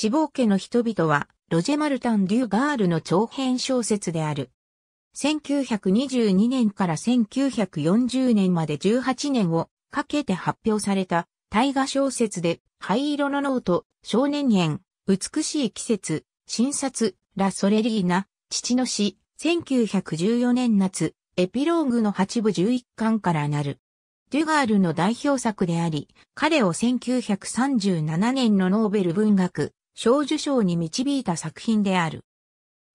地方家の人々は、ロジェ・マルタン・デュー・ガールの長編小説である。1922年から1940年まで18年をかけて発表された大河小説で灰色のノート、少年園、美しい季節、診察、ラ・ソレリーナ、父の死、1914年夏、エピローグの8部11巻からなる。デュガールの代表作であり、彼を1937年のノーベル文学小受賞に導いた作品である。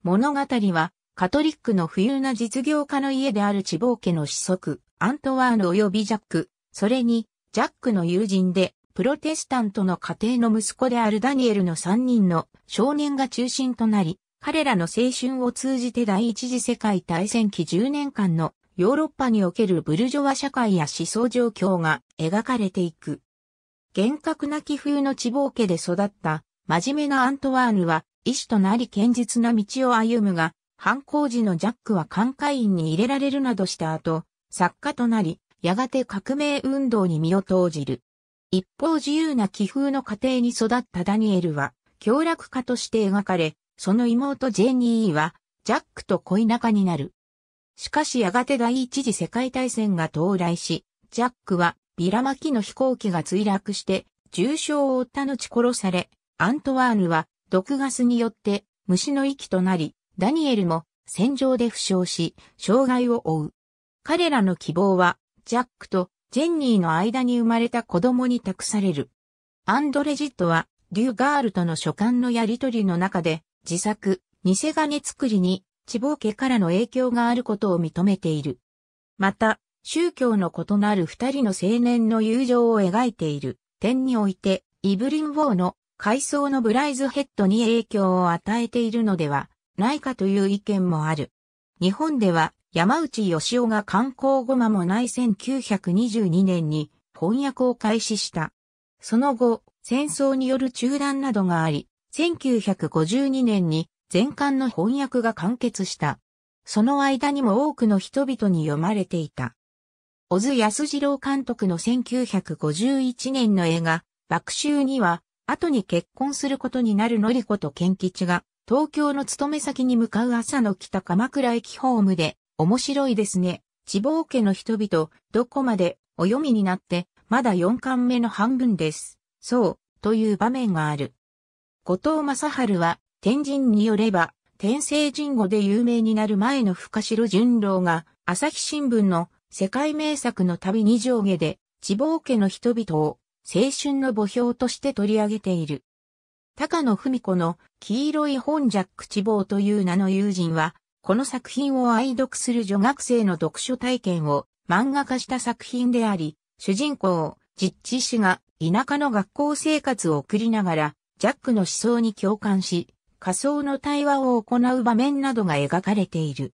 物語は、カトリックの富裕な実業家の家であるチボ家の子息、アントワーヌ及びジャック、それに、ジャックの友人で、プロテスタントの家庭の息子であるダニエルの3人の少年が中心となり、彼らの青春を通じて第一次世界大戦期10年間のヨーロッパにおけるブルジョワ社会や思想状況が描かれていく。厳格な気風の地方家で育った真面目なアントワーヌは、医師となり堅実な道を歩むが、犯行時のジャックは寛解院に入れられるなどした後、作家となり、やがて革命運動に身を投じる。一方自由な気風の家庭に育ったダニエルは、協楽家として描かれ、その妹ジェニーは、ジャックと恋仲になる。しかしやがて第一次世界大戦が到来し、ジャックはビラ巻きの飛行機が墜落して重傷を負った後殺され、アントワーヌは毒ガスによって虫の息となり、ダニエルも戦場で負傷し、障害を負う。彼らの希望は、ジャックとジェンニーの間に生まれた子供に託される。アンドレジットは、デューガールとの書簡のやりとりの中で、自作、偽金作りに、地方家からの影響があることを認めている。また、宗教の異なる二人の青年の友情を描いている点において、イブリン・ウォーの海藻のブライズヘッドに影響を与えているのではないかという意見もある。日本では山内義雄が観光後間もない1922年に翻訳を開始した。その後、戦争による中断などがあり、1952年に全巻の翻訳が完結した。その間にも多くの人々に読まれていた。小津安二郎監督の1951年の映画、爆臭には、後に結婚することになるのりこと賢吉が、東京の勤め先に向かう朝の北鎌倉駅ホームで、面白いですね。地方家の人々、どこまでお読みになって、まだ4巻目の半分です。そう、という場面がある。後藤正春は、天神によれば、天聖神語で有名になる前の深城淳郎が、朝日新聞の世界名作の旅に上下で、地方家の人々を青春の墓標として取り上げている。高野文子の黄色い本ジャック・チボーという名の友人は、この作品を愛読する女学生の読書体験を漫画化した作品であり、主人公、実地氏が田舎の学校生活を送りながら、ジャックの思想に共感し、仮想の対話を行う場面などが描かれている。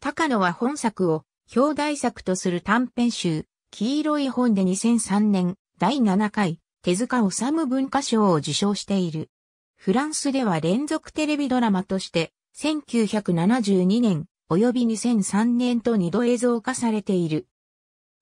高野は本作を表題作とする短編集、黄色い本で2003年第7回手塚治虫文化賞を受賞している。フランスでは連続テレビドラマとして、1972年及び2003年と2度映像化されている。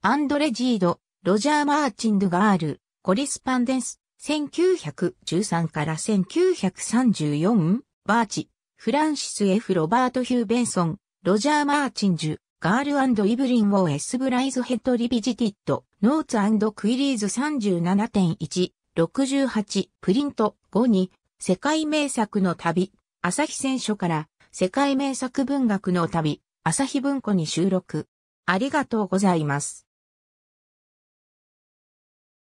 アンドレ・ジード、ロジャー・マーチンドガール、コリスパンデンス、1913から1934、バーチ、フランシス・ F・ ロバート・ヒューベンソン、ロジャー・マーチンジュ、ガールイブリン・ウォー・エス・ブライズ・ヘッド・リビジティッド、ノーツクイリーズ37.1、68、プリント5に、世界名作の旅、朝日選書から世界名作文学の旅、朝日文庫に収録。ありがとうございます。